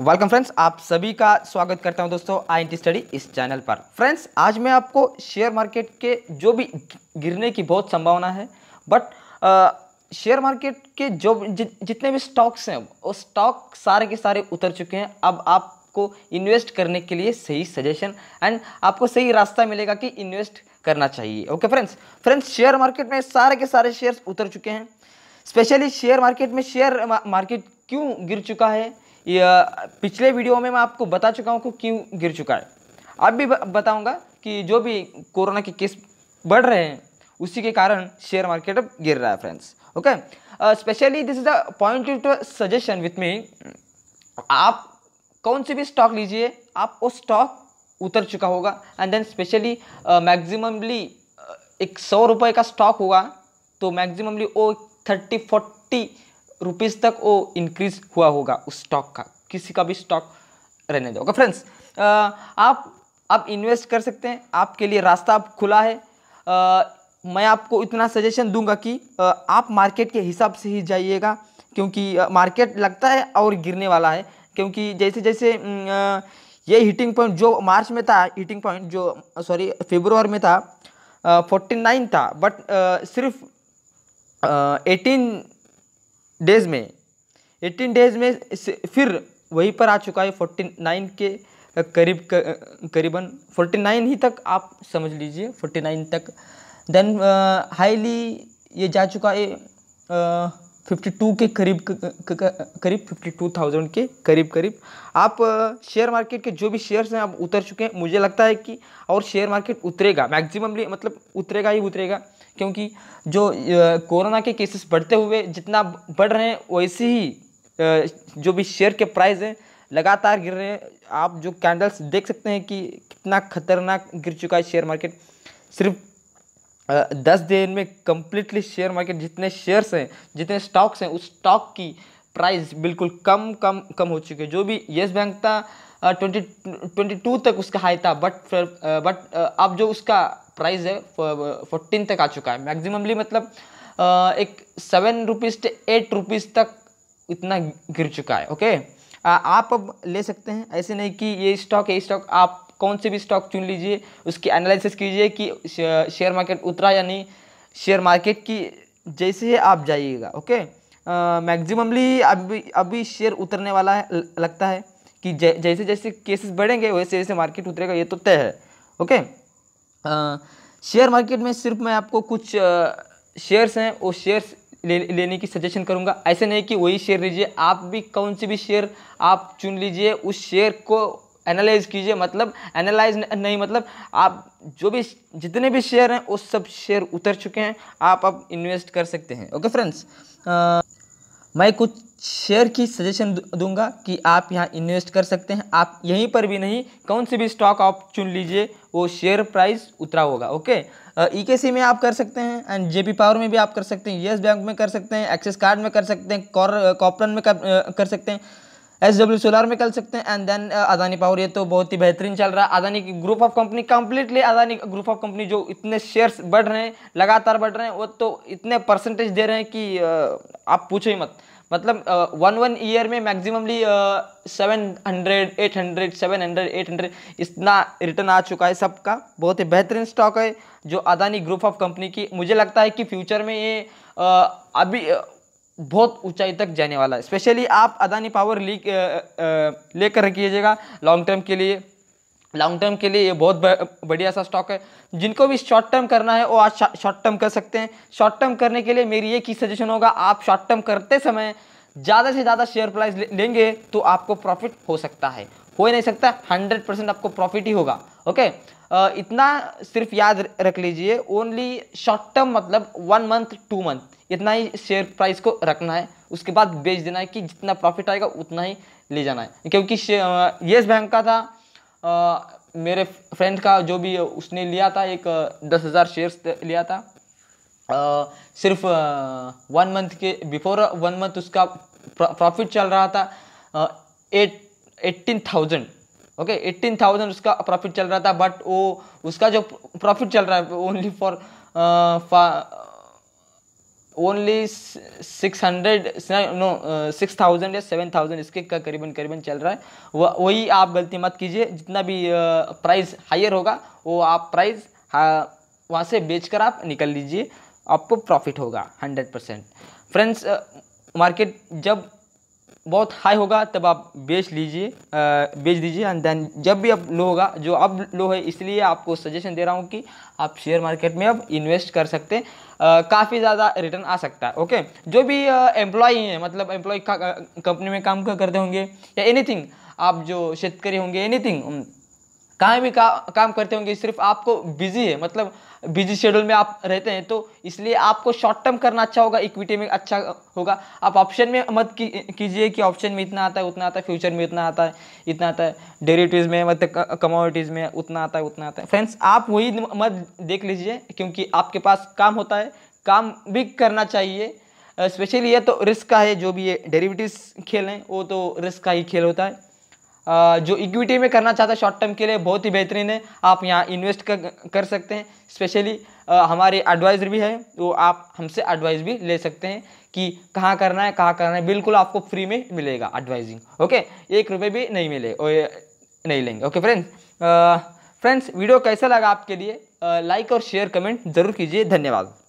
welcome friends आप सभी का स्वागत करता हूं दोस्तों आई एन स्टडी इस चैनल पर फ्रेंड्स आज मैं आपको शेयर मार्केट के जो भी गिरने की बहुत संभावना है बट शेयर मार्केट के जो जि, जितने भी स्टॉक्स हैं वो स्टॉक सारे के सारे उतर चुके हैं अब आपको इन्वेस्ट करने के लिए सही सजेशन एंड आपको सही रास्ता मिलेगा कि इन्वेस्ट करना चाहिए okay friends friends share market में सारे के सारे शेयर्स उतर चुके हैं स्पेशली शेयर मार्केट में शेयर मार्केट क्यों गिर चुका है पिछले वीडियो में मैं आपको बता चुका हूँ कि क्यों गिर चुका है अब भी बताऊँगा कि जो भी कोरोना के केस बढ़ रहे हैं उसी के कारण शेयर मार्केट अब गिर रहा है friends okay specially this is a point to suggestion with me आप कौन सी भी स्टॉक लीजिए आप वो स्टॉक उतर चुका होगा एंड देन स्पेशली मैक्सिममली एक सौ रुपये का स्टॉक होगा तो मैक्सिममली वो थर्टी फोर्टी रुपीज़ तक वो इंक्रीज हुआ होगा उस स्टॉक का किसी का भी स्टॉक रहने दो फ्रेंड्स आप आप इन्वेस्ट कर सकते हैं आपके लिए रास्ता अब खुला है आ, मैं आपको इतना सजेशन दूंगा कि आ, आप मार्केट के हिसाब से ही जाइएगा क्योंकि आ, मार्केट लगता है और गिरने वाला है क्योंकि जैसे जैसे आ, ये हीटिंग पॉइंट जो मार्च में था हीटिंग पॉइंट जो सॉरी फेब्रुआर में था फोर्टी नाइन था बट सिर्फ एटीन डेज में एटीन डेज में फिर वहीं पर आ चुका है फोर्टी नाइन के करीब करीबन फोर्टी नाइन ही तक आप समझ लीजिए फोर्टी नाइन तक देन हाईली ये जा चुका है फिफ्टी टू के करीब करीब फिफ्टी टू थाउजेंड के करीब करीब आप शेयर मार्केट के जो भी शेयर्स हैं आप उतर चुके हैं मुझे लगता है कि और शेयर मार्केट उतरेगा मैक्सिममली मतलब उतरेगा ही उतरेगा क्योंकि जो कोरोना के केसेस बढ़ते हुए जितना बढ़ रहे हैं वैसे ही जो भी शेयर के प्राइस हैं लगातार गिर रहे हैं आप जो कैंडल्स देख सकते हैं कि कितना खतरनाक गिर चुका है शेयर मार्केट सिर्फ दस दिन में कम्प्लीटली शेयर मार्केट जितने शेयर्स हैं जितने स्टॉक्स हैं उस स्टॉक की प्राइस बिल्कुल कम कम कम हो चुके जो भी येस बैंक था ट्वेंटी ट्वेंटी टू तक उसका हाई था बट फिर बट अब जो उसका प्राइस है फोर्टीन तक आ चुका है मैक्सिममली मतलब एक seven rupees two eight rupees तक इतना गिर चुका है ओके आप अब ले सकते हैं ऐसे नहीं कि ये स्टॉक ये स्टॉक आप कौन से भी स्टॉक चुन लीजिए उसकी एनालिसिस कीजिए कि शेयर मार्केट उतरा या नहीं शेयर मार्केट की जैसे ही आप जाइएगा ओके मैक्सिममली अभी अभी शेयर उतरने वाला है लगता है कि जैसे जैसे केसेस बढ़ेंगे वैसे वैसे मार्केट उतरेगा ये तो तय है ओके शेयर मार्केट में सिर्फ मैं आपको कुछ शेयर्स हैं वो शेयर्स ले, लेने की सजेशन करूंगा ऐसे नहीं कि वही शेयर लीजिए आप भी कौन सी भी शेयर आप चुन लीजिए उस शेयर को एनालाइज कीजिए मतलब एनालाइज नहीं मतलब आप जो भी जितने भी शेयर हैं वो सब शेयर उतर चुके हैं आप अब इन्वेस्ट कर सकते हैं ओके फ्रेंड्स मैं कुछ शेयर की सजेशन दूंगा कि आप यहाँ इन्वेस्ट कर सकते हैं आप यहीं पर भी नहीं कौन से भी स्टॉक आप चुन लीजिए वो शेयर प्राइस उतरा होगा ओके ई के सी में आप कर सकते हैं एंड जे पी पावर में भी आप कर सकते हैं येस बैंक में कर सकते हैं एक्सिस कार्ड में कर सकते हैं कॉपरन में कर, कर सकते हैं एस डब्ल्यू सोलर में कर सकते हैं एंड देन अदानी पावर ये तो बहुत ही बेहतरीन चल रहा है अदानी की group of company completely Adani group of company जो इतने शेयर्स बढ़ रहे हैं लगातार बढ़ रहे हैं वो तो इतने परसेंटेज दे रहे हैं कि uh, आप पूछो ही मत मतलब वन वन ईयर में maximumly seven hundred eight hundred seven hundred eight hundred इतना रिटर्न आ चुका है सबका बहुत ही बेहतरीन स्टॉक है जो अदानी ग्रुप ऑफ कंपनी की मुझे लगता है कि फ्यूचर में ये uh, अभी uh, बहुत ऊंचाई तक जाने वाला है स्पेशली आप अदानी पावर ली लेकर रखिएगा लॉन्ग टर्म के लिए लॉन्ग टर्म के लिए ये बहुत बढ़िया सा स्टॉक है जिनको भी शॉर्ट टर्म करना है वो आज शॉर्ट टर्म कर सकते हैं शॉर्ट टर्म करने के लिए मेरी एक ही सजेशन होगा आप शॉर्ट टर्म करते समय ज़्यादा से ज़्यादा शेयर प्राइस लेंगे तो आपको प्रॉफिट हो सकता है हो ही नहीं सकता हंड्रेड परसेंट आपको प्रॉफिट ही होगा ओके इतना सिर्फ याद रख लीजिए ओनली शॉर्ट टर्म मतलब वन मंथ टू मंथ इतना ही शेयर प्राइस को रखना है उसके बाद बेच देना है कि जितना प्रॉफिट आएगा उतना ही ले जाना है क्योंकि येस बैंक का था आ, मेरे फ्रेंड का जो भी उसने लिया था एक दस हज़ार शेयर्स लिया था सिर्फ वन मंथ के बिफोर वन मंथ उसका प्रॉफिट चल रहा था eight eighteen thousand okay eighteen thousand उसका प्रॉफिट चल रहा था बट वो उसका जो प्रॉफिट चल रहा है only for only six hundred no six thousand या सेवन थाउजेंड इसके का करीबन करीबन चल रहा है वह वही आप गलती मत कीजिए जितना भी प्राइस हायर होगा वो आप प्राइस हाँ, वहाँ से बेच कर आप निकल लीजिए आपको प्रॉफिट होगा हंड्रेड परसेंट फ्रेंड्स मार्केट जब बहुत हाई होगा तब आप बेच लीजिए बेच दीजिए एंड देन जब भी अब लो होगा जो अब लो है इसलिए आपको सजेशन दे रहा हूँ कि आप शेयर मार्केट में अब इन्वेस्ट कर सकते हैं काफ़ी ज़्यादा रिटर्न आ सकता है ओके जो भी एम्प्लॉय हैं मतलब एम्प्लॉय कंपनी में काम करते होंगे या एनी आप जो शेतकारी होंगे एनी कहाँ भी का, काम करते होंगे सिर्फ आपको बिजी है मतलब बिजी शेड्यूल में आप रहते हैं तो इसलिए आपको शॉर्ट टर्म करना अच्छा होगा इक्विटी में अच्छा होगा आप ऑप्शन में मत कीजिए कि ऑप्शन में इतना आता है उतना आता है फ्यूचर में इतना आता है इतना आता है डेरेटिव में मतलब कमोडिटीज़ में उतना आता है उतना आता है फ्रेंड्स आप वही मत देख लीजिए क्योंकि आपके पास काम होता है काम भी करना चाहिए स्पेशली ये तो रिस्क का है जो भी ये डेरिवेटिव्स खेल हैं वो तो रिस्क का ही खेल होता है जो इक्विटी में करना चाहता है शॉर्ट टर्म के लिए बहुत ही बेहतरीन है आप यहाँ इन्वेस्ट कर, कर सकते हैं स्पेशली हमारे एडवाइज़र भी है वो आप हमसे एडवाइस भी ले सकते हैं कि कहाँ करना है कहाँ करना है बिल्कुल आपको फ्री में मिलेगा एडवाइजिंग ओके एक रुपये भी नहीं मिले नहीं लेंगे ओके फ्रेंड्स फ्रेंड्स वीडियो कैसा लगा आपके लिए लाइक और शेयर कमेंट ज़रूर कीजिए धन्यवाद